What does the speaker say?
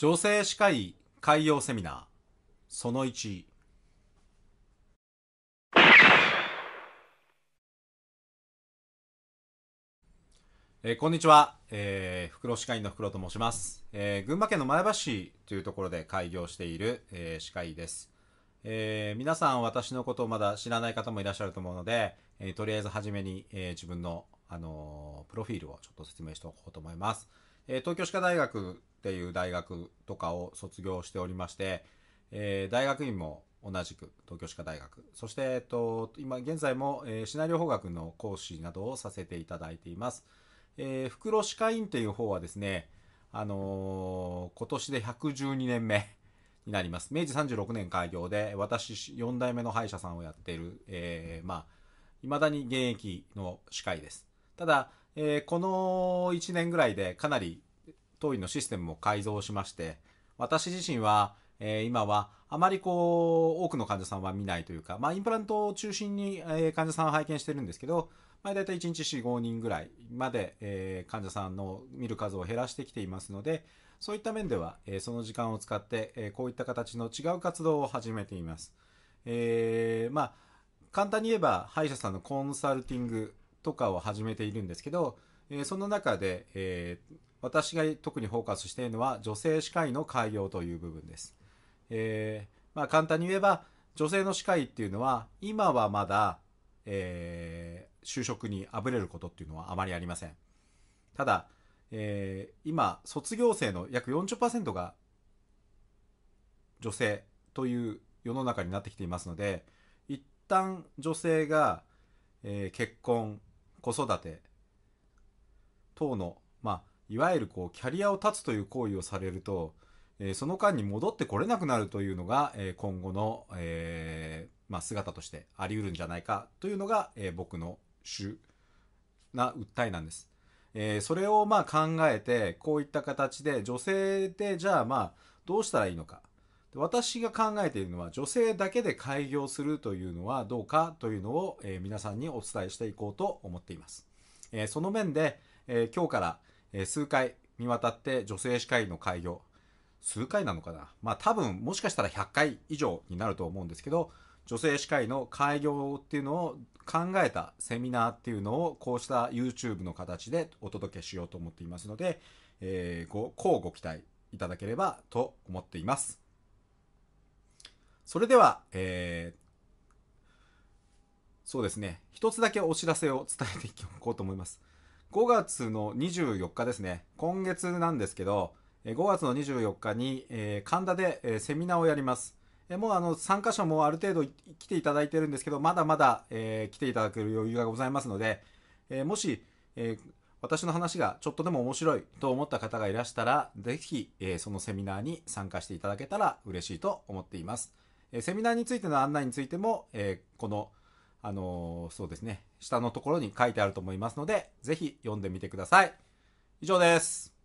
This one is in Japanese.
女性歯科医海洋セミナーその1えー、こんにちは、えー、袋歯科医の袋と申します、えー、群馬県の前橋市というところで開業している、えー、歯科医です、えー、皆さん私のことをまだ知らない方もいらっしゃると思うので、えー、とりあえず初めに、えー、自分の、あのー、プロフィールをちょっと説明しておこうと思いますえ東京歯科大学っていう大学とかを卒業しておりまして、え大学院も同じく東京歯科大学そして、えっと、今現在も、えー、シナリオ法学の講師などをさせていただいています、えー、袋歯科院という方はですね、あのー、今年で112年目になります明治36年開業で私4代目の歯医者さんをやっている、えー、まあいまだに現役の歯科医ですただえー、この1年ぐらいでかなり当院のシステムも改造しまして、私自身は、えー、今はあまりこう、多くの患者さんは見ないというか、まあ、インプラントを中心に、え患者さんを拝見してるんですけど、まあ、大体1日4、5人ぐらいまで、え患者さんの見る数を減らしてきていますので、そういった面では、えその時間を使って、えこういった形の違う活動を始めています。えー、まあ、簡単に言えば、歯医者さんのコンサルティングとかを始めているんですけど、えその中で、え私が特にフォーカスしているのは女性歯科医の開業という部分です。えまあ、簡単に言えば女性の歯科医っていうのは今はまだ、え就職にあぶれることっていうのはあまりありません。ただ、えー、今卒業生の約40%が女性という世の中になってきていますので一旦女性が、えー、結婚子育て等の、まあ、いわゆるこうキャリアを断つという行為をされると、えー、その間に戻ってこれなくなるというのが、えー、今後の、えーまあ、姿としてあり得るんじゃないかというのが、えー、僕の主な訴えなんです。えー、それをまあ考えてこういった形で女性でじゃあまあどうしたらいいのか私が考えているのは女性だけで開業するというのはどうかというのを、え皆さんにお伝えしていこうと思っています。えその面で、え今日から、え数回にわたって女性歯科医の開業、数回なのかなまあ多分もしかしたら100回以上になると思うんですけど、女性歯科医の開業っていうのを考えたセミナーっていうのをこうした YouTube の形でお届けしようと思っていますので、えー、ご、乞うご期待いただければと思っています。それでは、えー、そうですね、一つだけお知らせを伝えていこうと思います。5月の24日ですね、今月なんですけど、5月の24日に、えー、神田で、えー、セミナーをやります。えー、もうあの参加者もある程度来ていただいてるんですけど、まだまだ、えー、来ていただける余裕がございますので、えー、もし、えー、私の話がちょっとでも面白いと思った方がいらしたら、ぜひ、えー、そのセミナーに参加していただけたら嬉しいと思っています。えセミナーについての案内についても、えこの、あのそうですね、下のところに書いてあると思いますので、ぜひ読んでみてください。以上です。